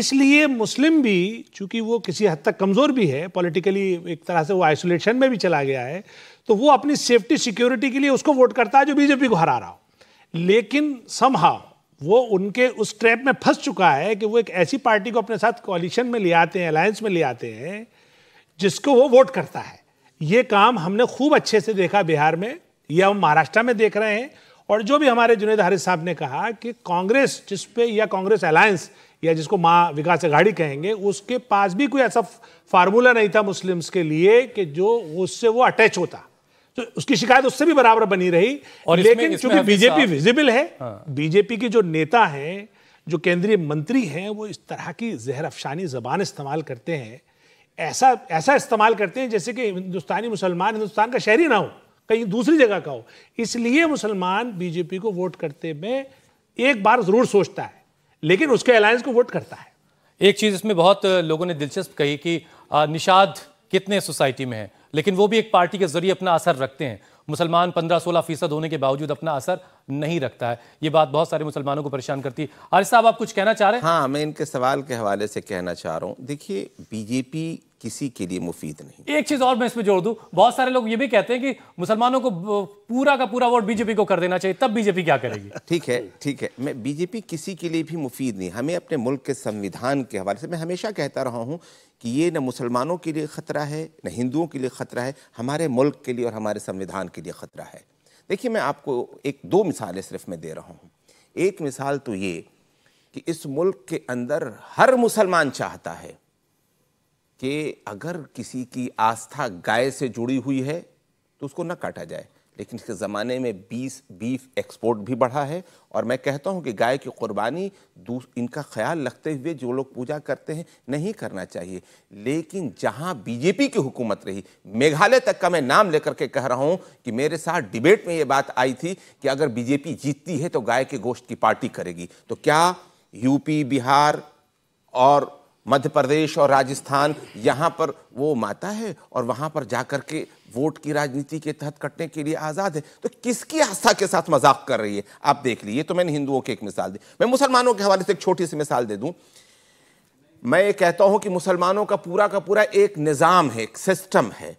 इसलिए मुस्लिम भी चूंकि वो किसी हद तक कमज़ोर भी है पॉलिटिकली एक तरह से वो आइसोलेशन में भी चला गया है तो वो अपनी सेफ्टी सिक्योरिटी के लिए उसको वोट करता है जो बीजेपी को हरा रहा हो लेकिन समहाव वो उनके उस ट्रैप में फंस चुका है कि वो एक ऐसी पार्टी को अपने साथ कॉलिशन में ले आते हैं अलायंस में ले आते हैं जिसको वो वोट करता है ये काम हमने खूब अच्छे से देखा बिहार में या हम महाराष्ट्र में देख रहे हैं और जो भी हमारे जुनेद हारिस साहब ने कहा कि कांग्रेस जिस पे या कांग्रेस अलायंस या जिसको माँ विकास अघाड़ी कहेंगे उसके पास भी कोई ऐसा फार्मूला नहीं था मुस्लिम्स के लिए कि जो उससे वो अटैच होता तो उसकी शिकायत उससे भी बराबर बनी रही और लेकिन चूंकि बीजेपी विजिबल है हाँ। बीजेपी के जो नेता हैं जो केंद्रीय मंत्री हैं वो इस तरह की जहर अफशानी जबान इस्तेमाल करते हैं ऐसा ऐसा इस्तेमाल करते हैं जैसे कि हिंदुस्तानी मुसलमान हिंदुस्तान का शहरी ना हो कहीं दूसरी जगह का हो इसलिए मुसलमान बीजेपी को वोट करते में एक बार जरूर सोचता है लेकिन उसके अलायंस को वोट करता है एक चीज इसमें बहुत लोगों ने दिलचस्प कही कि निषाद कितने सोसाइटी में हैं लेकिन वो भी एक पार्टी के जरिए अपना असर रखते हैं मुसलमान 15-16 फीसद होने के बावजूद अपना असर नहीं रखता है ये बात बहुत सारे मुसलमानों को परेशान करती है आरिफ साहब आप कुछ कहना चाह रहे हैं हाँ मैं इनके सवाल के हवाले से कहना चाह रहा हूँ देखिए बीजेपी किसी के लिए मुफीद नहीं एक चीज़ और मैं इसमें जोड़ दू बहुत सारे लोग ये भी कहते हैं कि मुसलमानों को पूरा का पूरा वोट बीजेपी को कर देना चाहिए तब बीजेपी क्या करेगी ठीक है ठीक है मैं बीजेपी किसी के लिए भी मुफीद नहीं हमें अपने मुल्क के संविधान के हवाले से मैं हमेशा कहता रहा हूँ कि ये न मुसलमानों के लिए ख़तरा है न हिंदुओं के लिए ख़तरा है हमारे मुल्क के लिए और हमारे संविधान के लिए ख़तरा है देखिए मैं आपको एक दो मिसालें सिर्फ मैं दे रहा हूँ एक मिसाल तो ये कि इस मुल्क के अंदर हर मुसलमान चाहता है कि अगर किसी की आस्था गाय से जुड़ी हुई है तो उसको न काटा जाए लेकिन इसके ज़माने में बीस बीफ एक्सपोर्ट भी बढ़ा है और मैं कहता हूँ कि गाय की कुर्बानी इनका ख्याल रखते हुए जो लोग पूजा करते हैं नहीं करना चाहिए लेकिन जहाँ बीजेपी की हुकूमत रही मेघालय तक का मैं नाम लेकर के कह रहा हूँ कि मेरे साथ डिबेट में ये बात आई थी कि अगर बीजेपी जीतती है तो गाय के गोश्त की पार्टी करेगी तो क्या यूपी बिहार और मध्य प्रदेश और राजस्थान यहाँ पर वो माता है और वहाँ पर जाकर के वोट की राजनीति के तहत कटने के लिए आज़ाद है तो किसकी आस्था के साथ मजाक कर रही है आप देख लीजिए तो मैंने हिंदुओं की एक मिसाल दी मैं मुसलमानों के हवाले से एक छोटी सी मिसाल दे दूँ मैं ये कहता हूँ कि मुसलमानों का पूरा का पूरा एक निज़ाम है एक सिस्टम है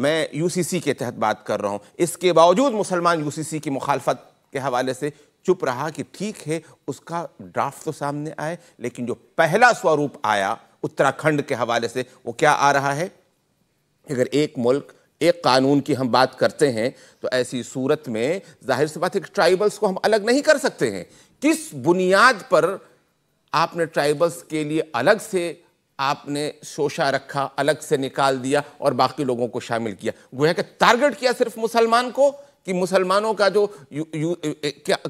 मैं यूसीसी के तहत बात कर रहा हूँ इसके बावजूद मुसलमान यूसीसी की मुखालफत के हवाले से चुप रहा कि ठीक है उसका ड्राफ्ट तो सामने आए लेकिन जो पहला स्वरूप आया उत्तराखंड के हवाले से वो क्या आ रहा है अगर एक मुल्क एक कानून की हम बात करते हैं तो ऐसी सूरत में जाहिर सी बात है कि ट्राइबल्स को हम अलग नहीं कर सकते हैं किस बुनियाद पर आपने ट्राइबल्स के लिए अलग से आपने शोशा रखा अलग से निकाल दिया और बाकी लोगों को शामिल किया गोया कि टारगेट किया सिर्फ मुसलमान को कि मुसलमानों का जो यू, यू,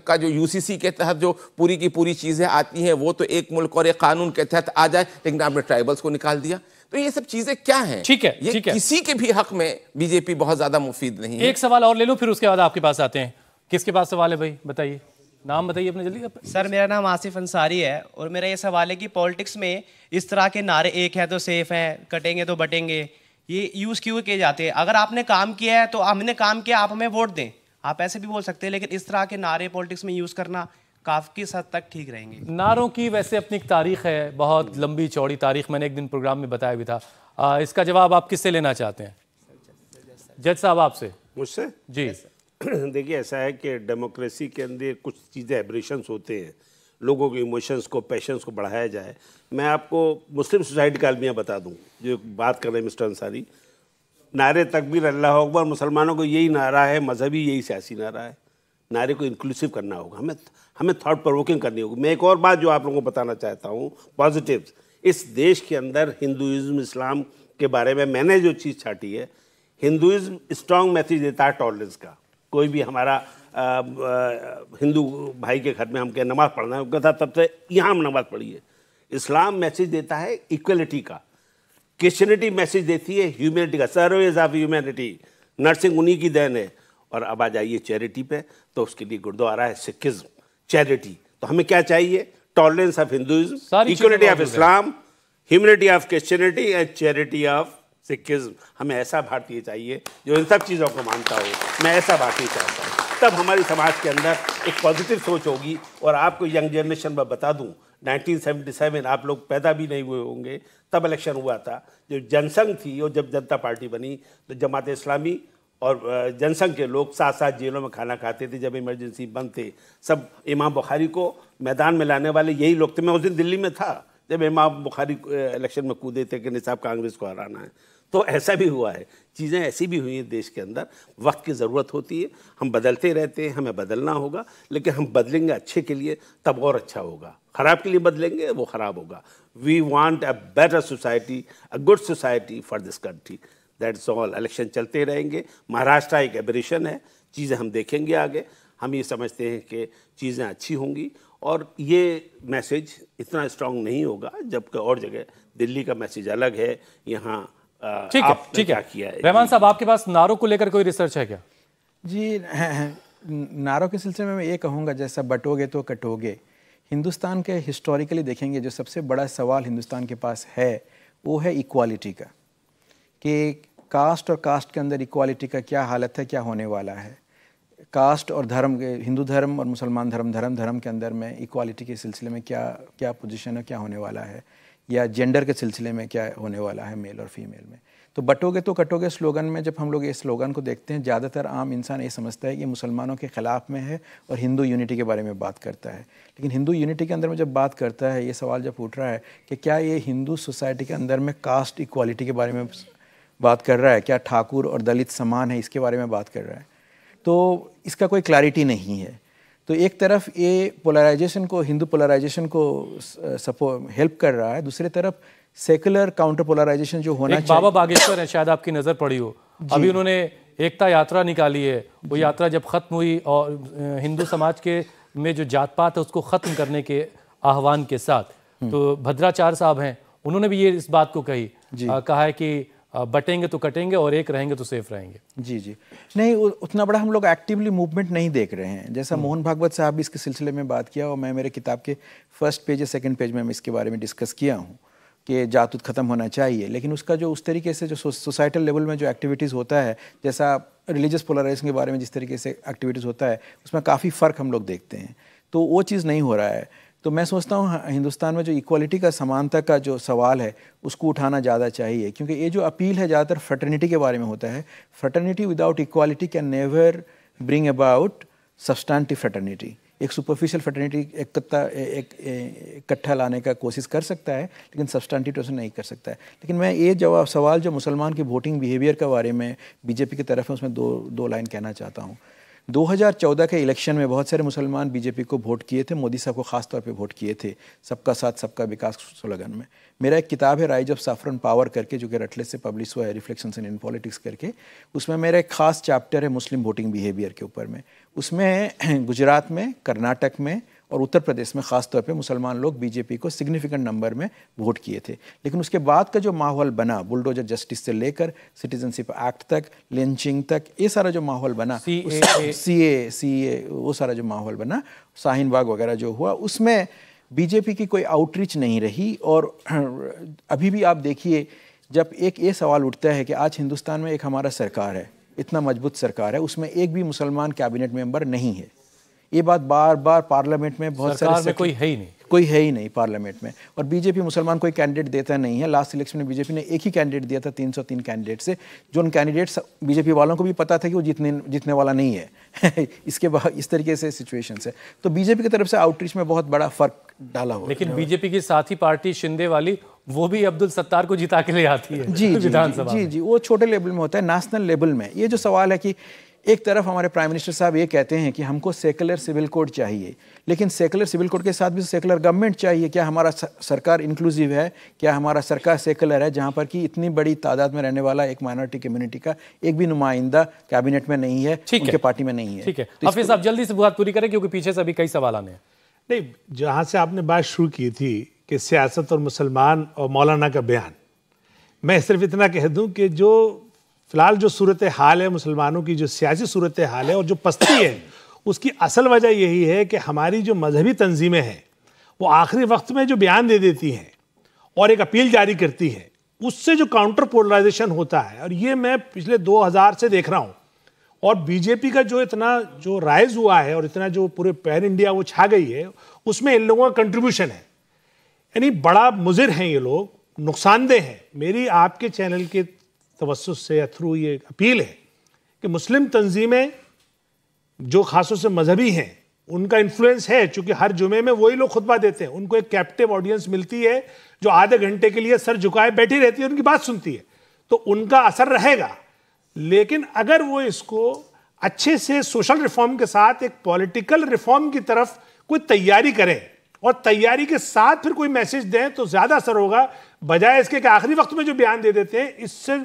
का जो यूसीसी के तहत जो पूरी की पूरी चीज़ें आती हैं वो तो एक मुल्क और एक कानून के तहत आ जाए लेकिन आपने ट्राइबल्स को निकाल दिया तो ये सब चीजें क्या हैं ठीक है ये ठीक है। किसी के भी हक में बीजेपी बहुत ज्यादा मुफीद नहीं है एक सवाल और ले लो फिर उसके बाद आपके पास आते हैं किसके पास सवाल है भाई बताइए नाम बताइए अपने जल्दी सर मेरा नाम आसिफ अंसारी है और मेरा ये सवाल है कि पॉलिटिक्स में इस तरह के नारे एक है तो सेफ है कटेंगे तो बटेंगे ये यूज़ क्यों किए जाते हैं अगर आपने काम किया है तो हमने काम किया आप हमें वोट दें आप ऐसे भी बोल सकते हैं लेकिन इस तरह के नारे पॉलिटिक्स में यूज़ करना काफ़ी हद तक ठीक रहेंगे नारों की वैसे अपनी एक तारीख है बहुत लंबी चौड़ी तारीख मैंने एक दिन प्रोग्राम में बताया भी था आ, इसका जवाब आप किससे लेना चाहते हैं जज साहब आपसे मुझसे जी देखिए ऐसा है कि डेमोक्रेसी के अंदर कुछ चीज़ें एब्रेशन होते हैं लोगों के इमोशंस को पैशंस को बढ़ाया जाए मैं आपको मुस्लिम सोसाइटी का आलमिया बता दूँ जो बात कर रहे हैं मिस्टर अंसारी नारे तकबीर अल्लाह अकबर मुसलमानों को यही नारा है मजहबी यही सियासी नारा है नारे को इंक्लूसिव करना होगा हमें हमें थाट प्रोवोकिंग करनी होगी मैं एक और बात जो आप लोगों को बताना चाहता हूँ पॉजिटिव इस देश के अंदर हिंदुज़म इस्लाम के बारे में मैंने जो चीज़ छाटी है हिंदुज़म स्ट्रॉन्ग मैसेज देता है टॉलरेंस का कोई भी हमारा हिंदू भाई के घर में हम कहें नमाज़ पढ़ना है वो था तब से यहाँ हम नमाज़ पढ़िए इस्लाम मैसेज देता है इक्वलिटी का क्रिश्चनिटी मैसेज देती है ह्यूमैनिटी का सर्वेज ऑफ ह्यूमैनिटी नर्सिंग उन्हीं की देन है और अब आ जाइए चैरिटी पे तो उसके लिए गुरुद्वारा है सिखिज्म चैरिटी तो हमें क्या चाहिए tolerance of Hinduism equality of Islam humanity of Christianity and charity of Sikhism हमें ऐसा भारतीय चाहिए जो इन सब चीज़ों को मानता हो मैं ऐसा भारतीय चाहता हूँ तब हमारे समाज के अंदर एक पॉजिटिव सोच होगी और आपको यंग जनरेशन में बता दूँ 1977 आप लोग पैदा भी नहीं हुए होंगे तब इलेक्शन हुआ था जो जनसंघ थी और जब जनता पार्टी बनी तो जमात इस्लामी और जनसंघ के लोग साथ साथ जेलों में खाना खाते थे जब इमरजेंसी बंद थे सब इमाम बुखारी को मैदान में लाने वाले यही लोग थे मैं उस दिन दिल्ली में था जब इमाम बुखारी इलेक्शन में कूदे थे कि निसाब कांग्रेस को हराना है तो ऐसा भी हुआ है चीज़ें ऐसी भी हुई हैं देश के अंदर वक्त की ज़रूरत होती है हम बदलते रहते हैं हमें बदलना होगा लेकिन हम बदलेंगे अच्छे के लिए तब और अच्छा होगा ख़राब के लिए बदलेंगे वो ख़राब होगा we want a better society a good society for this country that's all election चलते रहेंगे महाराष्ट्र एक एबरेशन है चीज़ें हम देखेंगे आगे हम ये समझते हैं कि चीज़ें अच्छी होंगी और ये मैसेज इतना स्ट्रांग नहीं होगा जबकि और जगह दिल्ली का मैसेज अलग है यहाँ ठीक है ठीक है किया है रहमान साहब आपके पास नारों को लेकर कोई रिसर्च है क्या जी नारों के सिलसिले में मैं ये कहूँगा जैसा बटोगे तो कटोगे हिंदुस्तान के हिस्टोरिकली देखेंगे जो सबसे बड़ा सवाल हिंदुस्तान के पास है वो है इक्वालिटी का कि कास्ट और कास्ट के अंदर इक्वालिटी का क्या हालत है क्या होने वाला है कास्ट और धर्म के हिंदू धर्म और मुसलमान धर्म धर्म धर्म के अंदर में इक्वालिटी के सिलसिले में क्या क्या पोजीशन है क्या होने वाला है या जेंडर के सिलसिले में क्या होने वाला है मेल और फीमेल में तो बटोगे तो कटोगे स्लोगन में जब हम लोग इस स्लोगन को देखते हैं ज़्यादातर आम इंसान ये समझता है कि मुसलमानों के ख़िलाफ़ में है और हिंदू यूनिटी के बारे में बात करता है लेकिन हिंदू यूनिटी के अंदर में जब बात करता है ये सवाल जब उठ रहा है कि क्या ये हिंदू सोसाइटी के अंदर में कास्ट इक्वालिटी के बारे में बात कर रहा है क्या ठाकुर और दलित समान है इसके बारे में बात कर रहा है तो इसका कोई क्लैरिटी नहीं है तो एक तरफ ये पोलराइजेशन को हिंदू पोलराइजेशन को सपो uh, हेल्प कर रहा है दूसरी तरफ सेकुलर काउंटर पोलराइजेशन जो होना एक चाहिए बाबा बागेश्वर है शायद आपकी नज़र पड़ी हो अभी उन्होंने एकता यात्रा निकाली है वो यात्रा जब ख़त्म हुई और uh, हिंदू समाज के में जो जात पात है उसको ख़त्म करने के आह्वान के साथ हम्म। तो भद्राचार्य साहब हैं उन्होंने भी ये इस बात को कही आ, कहा है कि बटेंगे तो कटेंगे और एक रहेंगे तो सेफ रहेंगे जी जी नहीं उतना बड़ा हम लोग एक्टिवली मूवमेंट नहीं देख रहे हैं जैसा हम्म। मोहन भागवत साहब भी इसके सिलसिले में बात किया और मैं मेरे किताब के फर्स्ट पेज या सेकेंड पेज में मैं इसके बारे में डिस्कस किया हूँ कि जातूत ख़त्म होना चाहिए लेकिन उसका जो उस तरीके से जो सोसाइटल लेवल में जो एक्टिविटीज़ होता है जैसा रिलीजियस पोलराइजेशन के बारे में जिस तरीके से एक्टिविटीज़ होता है उसमें काफ़ी फ़र्क हम लोग देखते हैं तो वो चीज़ नहीं हो रहा है तो मैं सोचता हूँ हाँ, हिंदुस्तान में जो इक्वालिटी का समानता का जो सवाल है उसको उठाना ज़्यादा चाहिए क्योंकि ये जो अपील है ज़्यादातर फ्रटर्निटी के बारे में होता है fraternity without equality can never bring about substantive fraternity एक सुपरफिशियल फ्रेटर्निटी एकता एक इकट्ठा लाने का कोशिश कर सकता है लेकिन तो नहीं कर सकता है लेकिन मैं ये जवाब सवाल जो मुसलमान की वोटिंग बिहेवियर के बारे में बीजेपी की तरफ है उसमें दो दो लाइन कहना चाहता हूँ 2014 के इलेक्शन में बहुत सारे मुसलमान बीजेपी को वोट किए थे मोदी साहब को खास तौर पे वोट किए थे सबका साथ सबका विकास स्लोगन में मेरा एक किताब है राइज ऑफ साफरन पावर करके जो कि रटले से पब्लिश हुआ है रिफ्लेक्शन इन पॉलिटिक्स करके उसमें मेरा एक खास चैप्टर है मुस्लिम वोटिंग बिहेवियर के ऊपर में उसमें गुजरात में कर्नाटक में और उत्तर प्रदेश में खासतौर पे मुसलमान लोग बीजेपी को सिग्निफिकेंट नंबर में वोट किए थे लेकिन उसके बाद का जो माहौल बना बुलडोजर जस्टिस से लेकर सिटीजनशिप एक्ट तक लिंचिंग तक ये सारा जो माहौल बना सी ए सी ए वो सारा जो माहौल बना शाहीनबाग बाग वगैरह जो हुआ उसमें बीजेपी की कोई आउटरीच नहीं रही और अभी भी आप देखिए जब एक ये सवाल उठता है कि आज हिंदुस्तान में एक हमारा सरकार है इतना मजबूत सरकार है उसमें एक भी मुसलमान कैबिनेट मेंबर नहीं है ये बात बार बार पार्लियामेंट में बहुत सरकार में कोई है ही नहीं कोई है ही नहीं पार्लियामेंट में और बीजेपी मुसलमान कोई कैंडिडेट देता नहीं है लास्ट इलेक्शन में बीजेपी ने एक ही कैंडिडेट दिया था 303 कैंडिडेट से जो उन कैंडिडेट्स बीजेपी वालों को भी पता था कि वो जीतने जीतने वाला नहीं है इसके बाद इस तरीके से सिचुएशन है तो बीजेपी की तरफ से आउटरीच में बहुत बड़ा फर्क डाला हो लेकिन बीजेपी की साथी पार्टी शिंदे वाली वो भी अब्दुल सत्तार को जिता के लिए आती है जी विधानसभा जी जी वो छोटे लेवल में होता है नेशनल लेवल में ये जो सवाल है कि एक तरफ हमारे प्राइम मिनिस्टर साहब ये कहते हैं कि हमको सेकुलर सिविल कोड चाहिए लेकिन सेकुलर सिविल कोड के साथ भी सेकुलर गवर्नमेंट चाहिए क्या हमारा सरकार इंक्लूसिव है क्या हमारा सरकार सेकुलर है जहाँ पर कि इतनी बड़ी तादाद में रहने वाला एक माइनॉरिटी कम्युनिटी का एक भी नुमाइंदा कैबिनेट में नहीं है ठीक है पार्टी में नहीं है ठीक है तो आप जल्दी से बात पूरी करें क्योंकि पीछे से अभी कई सवाल आने हैं नहीं जहाँ से आपने बात शुरू की थी कि सियासत और मुसलमान और मौलाना का बयान मैं सिर्फ इतना कह दूं कि जो फिलहाल जो सूरत हाल है मुसलमानों की जो सियासी सूरत हाल है और जो पस्ती है उसकी असल वजह यही है कि हमारी जो मजहबी तंजीमें हैं वो आखिरी वक्त में जो बयान दे देती हैं और एक अपील जारी करती हैं उससे जो काउंटर पोलराइजेशन होता है और ये मैं पिछले 2000 से देख रहा हूँ और बीजेपी का जो इतना जो राइज हुआ है और इतना जो पूरे पैन इंडिया वो छा गई है उसमें इन लोगों का कंट्रीब्यूशन है यानी बड़ा मुजिर हैं ये लोग नुकसानदेह हैं मेरी आपके चैनल के तवसुस से या थ्रू ये अपील है कि मुस्लिम तंजीमें जो खासों से मजहबी हैं उनका इन्फ्लुएंस है चूंकि हर जुमे में वही लोग खुतबा देते हैं उनको एक कैप्टिव ऑडियंस मिलती है जो आधे घंटे के लिए सर झुकाए बैठी रहती है उनकी बात सुनती है तो उनका असर रहेगा लेकिन अगर वो इसको अच्छे से सोशल रिफॉर्म के साथ एक पॉलिटिकल रिफॉर्म की तरफ कोई तैयारी करें और तैयारी के साथ फिर कोई मैसेज दें तो ज़्यादा असर होगा बजाय इसके कि आखिरी वक्त में जो बयान दे देते हैं इससे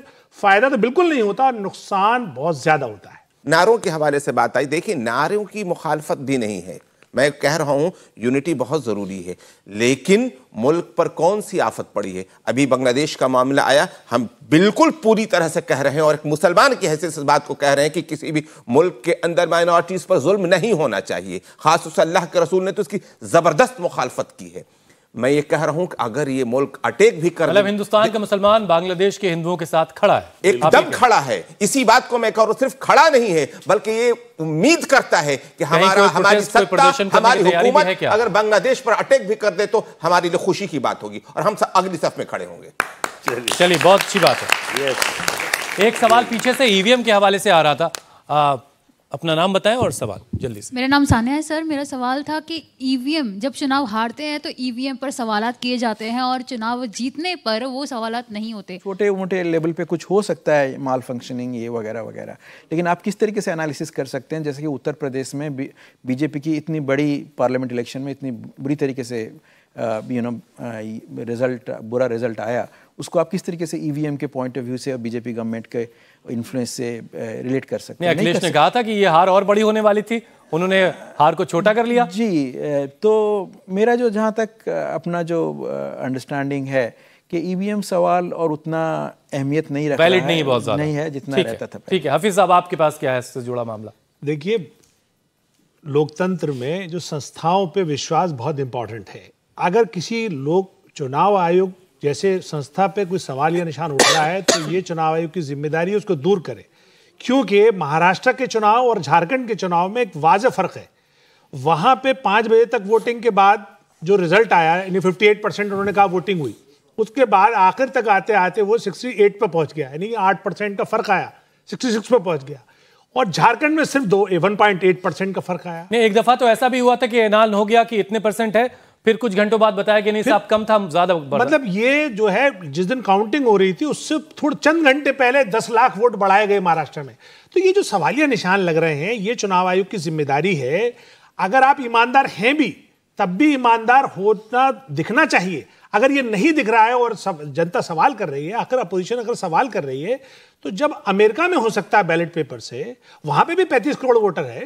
फायदा तो बिल्कुल नहीं होता नुकसान बहुत ज्यादा होता है नारों के हवाले से बात आई देखिए नारों की मुखालफत भी नहीं है मैं कह रहा हूं यूनिटी बहुत ज़रूरी है लेकिन मुल्क पर कौन सी आफत पड़ी है अभी बांग्लादेश का मामला आया हम बिल्कुल पूरी तरह से कह रहे हैं और एक मुसलमान की हैसियत से इस बात को कह रहे हैं कि किसी भी मुल्क के अंदर माइनॉरिटीज़ पर जुल्म नहीं होना चाहिए खास अल्लाह के रसूल ने तो इसकी ज़बरदस्त मुखालफत की है मैं ये कह रहा हूं कि अगर ये मुल्क अटैक भी कर मतलब हिंदुस्तान का मुसलमान बांग्लादेश के हिंदुओं के साथ खड़ा है एकदम खड़ा है इसी बात को मैं कह रहा हूं सिर्फ खड़ा नहीं है बल्कि ये उम्मीद करता है कि हमारा हमारी सत्ता हमारी हुकूमत अगर बांग्लादेश पर अटैक भी कर दे तो हमारे लिए खुशी की बात होगी और हम अगली सफ में खड़े होंगे चलिए बहुत अच्छी बात है एक सवाल पीछे से ईवीएम के हवाले से आ रहा था अपना नाम बताएं और सवाल जल्दी से मेरा नाम सानिया है सर मेरा सवाल था कि ईवीएम e जब चुनाव हारते हैं तो ईवीएम e पर सवाल किए जाते हैं और चुनाव जीतने पर वो सवाल नहीं होते छोटे मोटे लेवल पे कुछ हो सकता है माल फंक्शनिंग ये वगैरह वगैरह लेकिन आप किस तरीके से एनालिसिस कर सकते हैं जैसे कि उत्तर प्रदेश में बीजेपी की इतनी बड़ी पार्लियामेंट इलेक्शन में इतनी बुरी तरीके से यू नो रिजल्ट बुरा रिजल्ट आया उसको आप किस तरीके से ईवीएम e के पॉइंट ऑफ व्यू से बीजेपी गवर्नमेंट के इन्फ्लुएंस से रिलेट eh, कर सकते हैं अखिलेश ने कहा था कि ये हार और बड़ी होने वाली थी उन्होंने हार को छोटा कर लिया जी eh, तो मेरा जो जहाँ तक eh, अपना जो अंडरस्टैंडिंग है कि ईवीएम e सवाल और उतना अहमियत नहीं रखता वैलिड नहीं बहुत ज्यादा नहीं है जितना रहता था ठीक है हफीज साहब आपके पास क्या है इससे जुड़ा मामला देखिए लोकतंत्र में जो संस्थाओं पे विश्वास बहुत इंपॉर्टेंट है अगर किसी लोक चुनाव आयोग जैसे संस्था पे कोई सवाल या निशान उठ रहा है तो ये चुनाव आयोग की जिम्मेदारी है उसको दूर करे क्योंकि महाराष्ट्र के चुनाव और झारखंड के चुनाव में एक वाज फर्क है वहां पे पांच बजे तक वोटिंग के बाद जो रिजल्ट आया यानी 58 परसेंट उन्होंने कहा वोटिंग हुई उसके बाद आखिर तक आते आते वो 68 पर पहुंच गया यानी आठ परसेंट का फर्क आया 66 पर पहुंच गया और झारखंड में सिर्फ दो वन पॉइंट एट परसेंट का फर्क आया नहीं एक दफा तो ऐसा भी हुआ था कि एनाल हो गया कि इतने परसेंट है फिर कुछ घंटों बाद बताया कि नहीं साहब कम था ज्यादा मतलब ये जो है जिस दिन काउंटिंग हो रही थी उससे थोड़े चंद घंटे पहले दस लाख वोट बढ़ाए गए महाराष्ट्र में तो ये जो सवालिया निशान लग रहे हैं ये चुनाव आयोग की जिम्मेदारी है अगर आप ईमानदार हैं भी तब भी ईमानदार होना दिखना चाहिए अगर ये नहीं दिख रहा है और सब, जनता सवाल कर रही है आखिर अपोजिशन अगर सवाल कर रही है तो जब अमेरिका में हो सकता है बैलेट पेपर से वहां पे भी 35 करोड़ वोटर है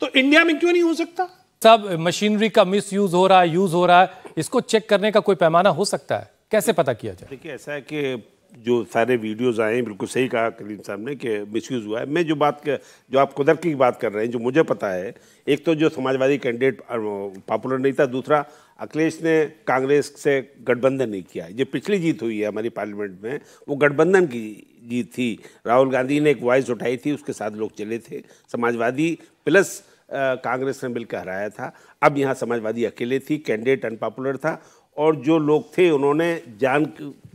तो इंडिया में क्यों नहीं हो सकता सब मशीनरी का मिस यूज हो रहा है यूज हो रहा है इसको चेक करने का कोई पैमाना हो सकता है कैसे पता किया जाए देखिए ऐसा है कि जो सारे वीडियोस आए हैं बिल्कुल सही कहा कलीम साहब ने कि यूज हुआ है मैं जो बात कर, जो आप कुदरत की बात कर रहे हैं जो मुझे पता है एक तो जो समाजवादी कैंडिडेट पॉपुलर नहीं था दूसरा अखिलेश ने कांग्रेस से गठबंधन नहीं किया जो पिछली जीत हुई है हमारी पार्लियामेंट में वो गठबंधन की जीत थी राहुल गांधी ने एक वॉइस उठाई थी उसके साथ लोग चले थे समाजवादी प्लस कांग्रेस ने मिलकर हराया था अब यहाँ समाजवादी अकेले थी कैंडिडेट अनपॉपुलर था और जो लोग थे उन्होंने जान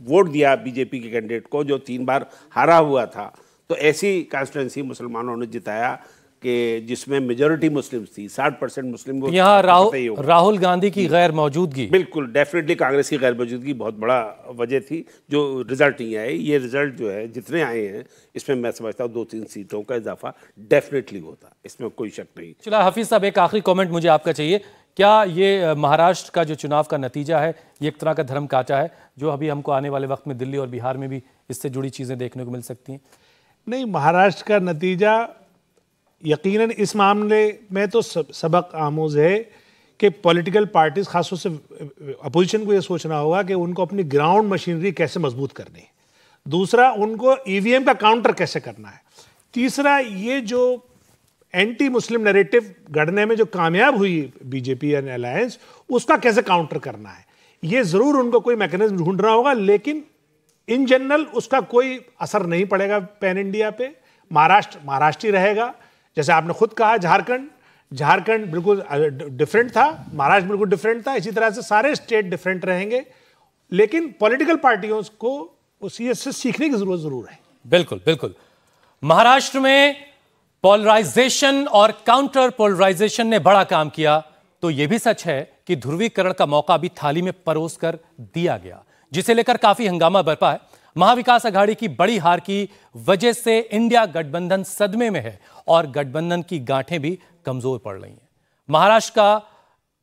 वोट दिया बीजेपी के कैंडिडेट को जो तीन बार हारा हुआ था तो ऐसी कॉन्स्टिट्यूंसी मुसलमानों ने जिताया कि जिसमें मेजोरिटी मुस्लिम थी साठ परसेंट मुस्लिम यहाँ राहुल राहुल गांधी की हम्म। गैर मौजूदगी बिल्कुल डेफिनेटली कांग्रेस की गैर मौजूदगी बहुत बड़ा वजह थी जो रिजल्ट नहीं आए ये रिजल्ट जो है जितने आए हैं इसमें मैं समझता हूँ दो तीन सीटों का इजाफा डेफिनेटली होता इसमें कोई शक नहीं चला हफीज साहब एक आखिरी कॉमेंट मुझे आपका चाहिए क्या ये महाराष्ट्र का जो चुनाव का नतीजा है ये एक तरह का धर्म काटा है जो अभी हमको आने वाले वक्त में दिल्ली और बिहार में भी इससे जुड़ी चीज़ें देखने को मिल सकती हैं नहीं महाराष्ट्र का नतीजा यकीनन इस मामले में तो सबक आमोज है कि पॉलिटिकल पार्टीज खासतौर से अपोजिशन को यह सोचना होगा कि उनको अपनी ग्राउंड मशीनरी कैसे मजबूत करनी है दूसरा उनको ईवीएम e का काउंटर कैसे करना है तीसरा ये जो एंटी मुस्लिम नरेटिव गढ़ने में जो कामयाब हुई बीजेपी एंड अलायंस उसका कैसे काउंटर करना है ये ज़रूर उनको कोई मैकेनिज्म ढूंढना होगा लेकिन इन जनरल उसका कोई असर नहीं पड़ेगा पैन इंडिया पे महाराष्ट्र महाराष्ट्र ही रहेगा जैसे आपने खुद कहा झारखंड झारखंड बिल्कुल डिफरेंट था महाराष्ट्र बिल्कुल डिफरेंट था इसी तरह से सारे स्टेट डिफरेंट रहेंगे लेकिन पॉलिटिकल पार्टियों को उसी से सीखने की जरूरत जरूर है बिल्कुल बिल्कुल महाराष्ट्र में पोलराइजेशन और काउंटर पोलराइजेशन ने बड़ा काम किया तो यह भी सच है कि ध्रुवीकरण का मौका भी थाली में परोस कर दिया गया जिसे लेकर काफी हंगामा बरपा है महाविकास आघाड़ी की बड़ी हार की वजह से इंडिया गठबंधन सदमे में है और गठबंधन की गांठें भी कमजोर पड़ रही हैं महाराष्ट्र का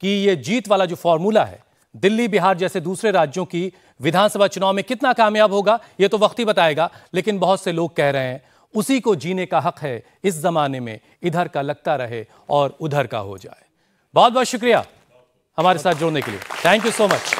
कि ये जीत वाला जो फॉर्मूला है दिल्ली बिहार जैसे दूसरे राज्यों की विधानसभा चुनाव में कितना कामयाब होगा ये तो वक्त ही बताएगा लेकिन बहुत से लोग कह रहे हैं उसी को जीने का हक है इस जमाने में इधर का लगता रहे और उधर का हो जाए बहुत बहुत शुक्रिया हमारे साथ जोड़ने के लिए थैंक यू सो मच